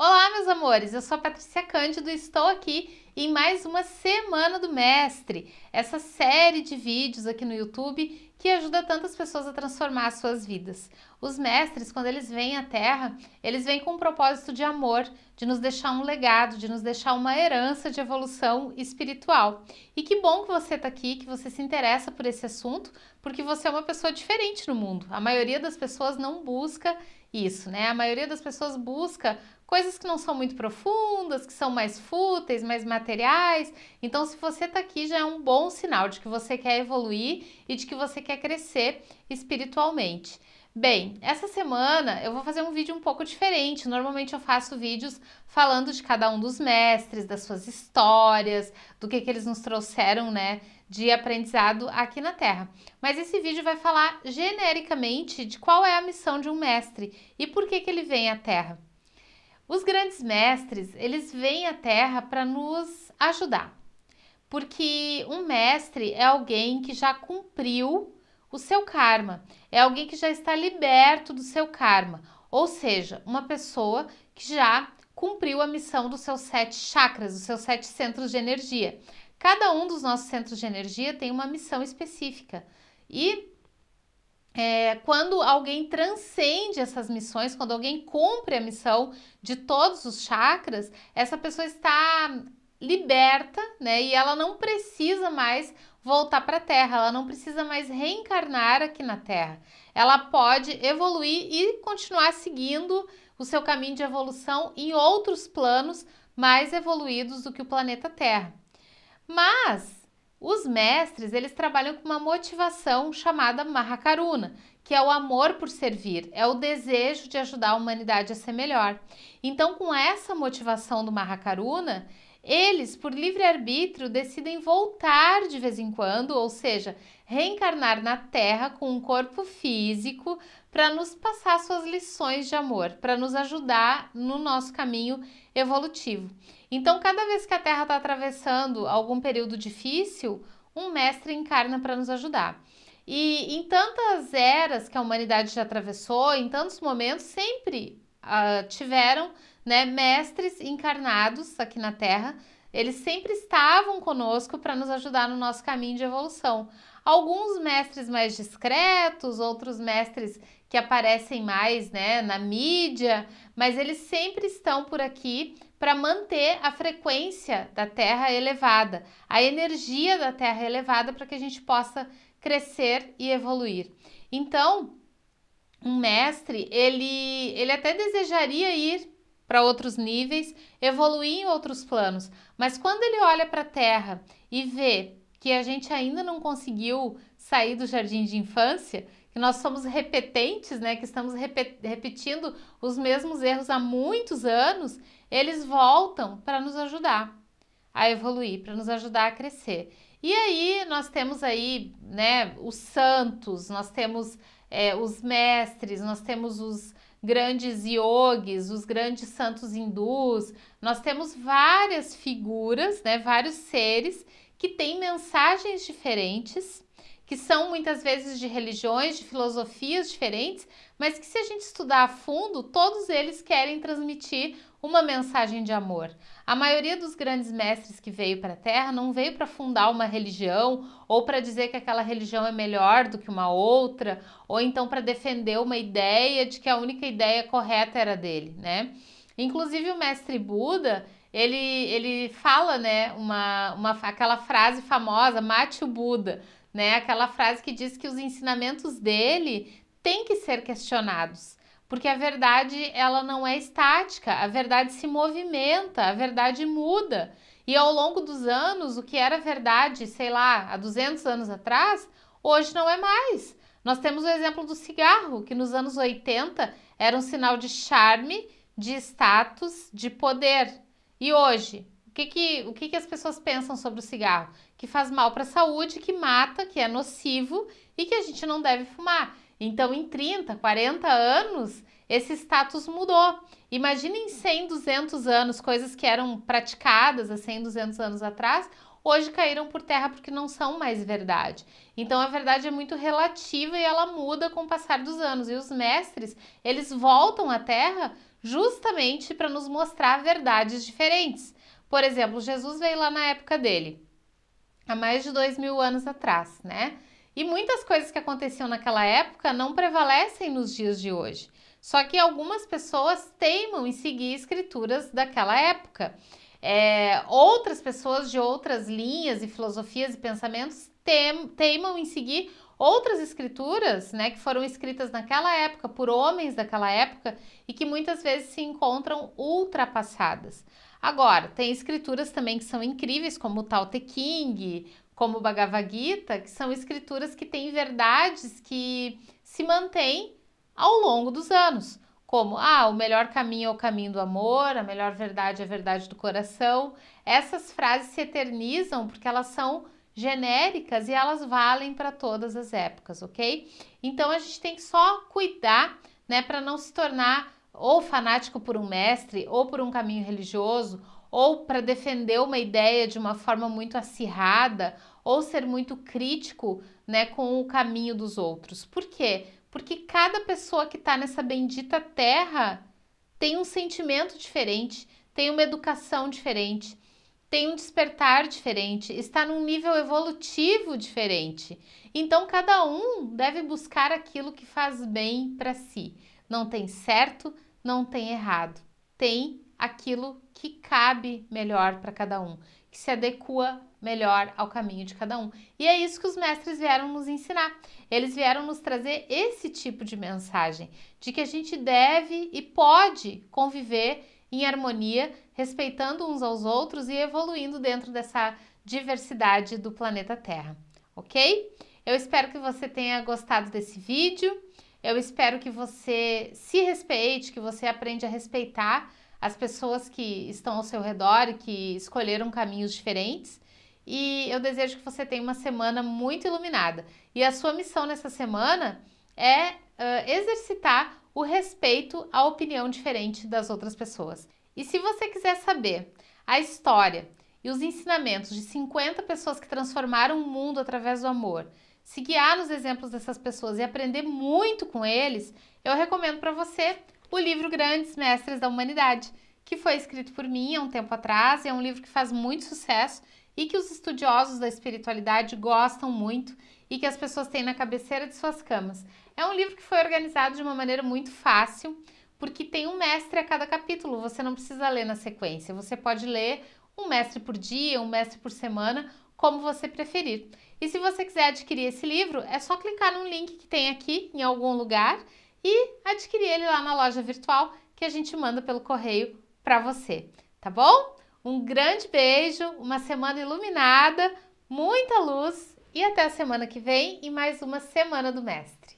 Olá, meus amores! Eu sou a Patrícia Cândido e estou aqui em mais uma Semana do Mestre, essa série de vídeos aqui no YouTube que ajuda tantas pessoas a transformar suas vidas. Os mestres, quando eles vêm à Terra, eles vêm com um propósito de amor, de nos deixar um legado, de nos deixar uma herança de evolução espiritual. E que bom que você está aqui, que você se interessa por esse assunto, porque você é uma pessoa diferente no mundo. A maioria das pessoas não busca isso, né? A maioria das pessoas busca coisas que não são muito profundas, que são mais fúteis, mais materiais. Então, se você está aqui, já é um bom sinal de que você quer evoluir e de que você quer crescer espiritualmente. Bem, essa semana eu vou fazer um vídeo um pouco diferente. Normalmente eu faço vídeos falando de cada um dos mestres, das suas histórias, do que, que eles nos trouxeram, né, de aprendizado aqui na Terra. Mas esse vídeo vai falar genericamente de qual é a missão de um mestre e por que, que ele vem à Terra. Os grandes mestres, eles vêm à Terra para nos ajudar, porque um mestre é alguém que já cumpriu o seu karma, é alguém que já está liberto do seu karma, ou seja, uma pessoa que já cumpriu a missão dos seus sete chakras, dos seus sete centros de energia. Cada um dos nossos centros de energia tem uma missão específica e é, quando alguém transcende essas missões, quando alguém cumpre a missão de todos os chakras, essa pessoa está liberta, né? E ela não precisa mais voltar para a Terra, ela não precisa mais reencarnar aqui na Terra. Ela pode evoluir e continuar seguindo o seu caminho de evolução em outros planos mais evoluídos do que o planeta Terra. Mas os mestres, eles trabalham com uma motivação chamada Mahakaruna, que é o amor por servir, é o desejo de ajudar a humanidade a ser melhor. Então, com essa motivação do Mahakaruna, eles, por livre-arbítrio, decidem voltar de vez em quando, ou seja, reencarnar na Terra com um corpo físico para nos passar suas lições de amor, para nos ajudar no nosso caminho evolutivo. Então, cada vez que a Terra está atravessando algum período difícil, um mestre encarna para nos ajudar. E em tantas eras que a humanidade já atravessou, em tantos momentos, sempre uh, tiveram né, mestres encarnados aqui na Terra. Eles sempre estavam conosco para nos ajudar no nosso caminho de evolução. Alguns mestres mais discretos, outros mestres que aparecem mais né, na mídia, mas eles sempre estão por aqui para manter a frequência da Terra elevada, a energia da Terra elevada para que a gente possa crescer e evoluir. Então, um mestre, ele, ele até desejaria ir para outros níveis, evoluir em outros planos, mas quando ele olha para a Terra e vê que a gente ainda não conseguiu sair do jardim de infância, que nós somos repetentes, né, que estamos repetindo os mesmos erros há muitos anos, eles voltam para nos ajudar a evoluir, para nos ajudar a crescer. E aí nós temos aí, né, os santos, nós temos é, os mestres, nós temos os grandes yogis, os grandes santos hindus, nós temos várias figuras, né, vários seres que têm mensagens diferentes que são muitas vezes de religiões, de filosofias diferentes, mas que se a gente estudar a fundo, todos eles querem transmitir uma mensagem de amor. A maioria dos grandes mestres que veio para a Terra não veio para fundar uma religião ou para dizer que aquela religião é melhor do que uma outra, ou então para defender uma ideia de que a única ideia correta era dele, né? Inclusive o mestre Buda, ele, ele fala, né, uma, uma, aquela frase famosa, mate o Buda, né? Aquela frase que diz que os ensinamentos dele têm que ser questionados, porque a verdade ela não é estática, a verdade se movimenta, a verdade muda. E ao longo dos anos, o que era verdade, sei lá, há 200 anos atrás, hoje não é mais. Nós temos o exemplo do cigarro, que nos anos 80 era um sinal de charme, de status, de poder. E hoje que, que, o que, que as pessoas pensam sobre o cigarro? Que faz mal para a saúde, que mata, que é nocivo e que a gente não deve fumar. Então, em 30, 40 anos, esse status mudou. Imaginem 100, 200 anos, coisas que eram praticadas há 100, 200 anos atrás, hoje caíram por terra porque não são mais verdade. Então a verdade é muito relativa e ela muda com o passar dos anos. E os mestres, eles voltam à terra justamente para nos mostrar verdades diferentes. Por exemplo, Jesus veio lá na época dele, há mais de dois mil anos atrás, né? E muitas coisas que aconteciam naquela época não prevalecem nos dias de hoje. Só que algumas pessoas teimam em seguir escrituras daquela época. É, outras pessoas de outras linhas e filosofias e pensamentos teimam em seguir outras escrituras, né, que foram escritas naquela época por homens daquela época e que muitas vezes se encontram ultrapassadas. Agora, tem escrituras também que são incríveis, como o Tao Te King, como o Bhagavad Gita, que são escrituras que têm verdades que se mantêm ao longo dos anos, como ah, o melhor caminho é o caminho do amor, a melhor verdade é a verdade do coração. Essas frases se eternizam porque elas são genéricas e elas valem para todas as épocas, ok? Então a gente tem que só cuidar, né, para não se tornar ou fanático por um mestre, ou por um caminho religioso, ou para defender uma ideia de uma forma muito acirrada, ou ser muito crítico, né, com o caminho dos outros. Por quê? Porque cada pessoa que está nessa bendita terra tem um sentimento diferente, tem uma educação diferente tem um despertar diferente, está num nível evolutivo diferente. Então cada um deve buscar aquilo que faz bem para si. Não tem certo, não tem errado. Tem aquilo que cabe melhor para cada um, que se adequa melhor ao caminho de cada um. E é isso que os mestres vieram nos ensinar. Eles vieram nos trazer esse tipo de mensagem de que a gente deve e pode conviver em harmonia respeitando uns aos outros e evoluindo dentro dessa diversidade do planeta Terra, ok? Eu espero que você tenha gostado desse vídeo, eu espero que você se respeite, que você aprenda a respeitar as pessoas que estão ao seu redor e que escolheram caminhos diferentes. E eu desejo que você tenha uma semana muito iluminada. E a sua missão nessa semana é uh, exercitar o respeito à opinião diferente das outras pessoas. E se você quiser saber a história e os ensinamentos de 50 pessoas que transformaram o mundo através do amor, se guiar nos exemplos dessas pessoas e aprender muito com eles, eu recomendo para você o livro Grandes Mestres da Humanidade, que foi escrito por mim há um tempo atrás e é um livro que faz muito sucesso e que os estudiosos da espiritualidade gostam muito e que as pessoas têm na cabeceira de suas camas. É um livro que foi organizado de uma maneira muito fácil, porque tem um mestre a cada capítulo, você não precisa ler na sequência, você pode ler um mestre por dia, um mestre por semana, como você preferir. E se você quiser adquirir esse livro, é só clicar no link que tem aqui em algum lugar e adquirir ele lá na loja virtual que a gente manda pelo correio para você, tá bom? Um grande beijo, uma semana iluminada, muita luz e até a semana que vem e mais uma Semana do Mestre.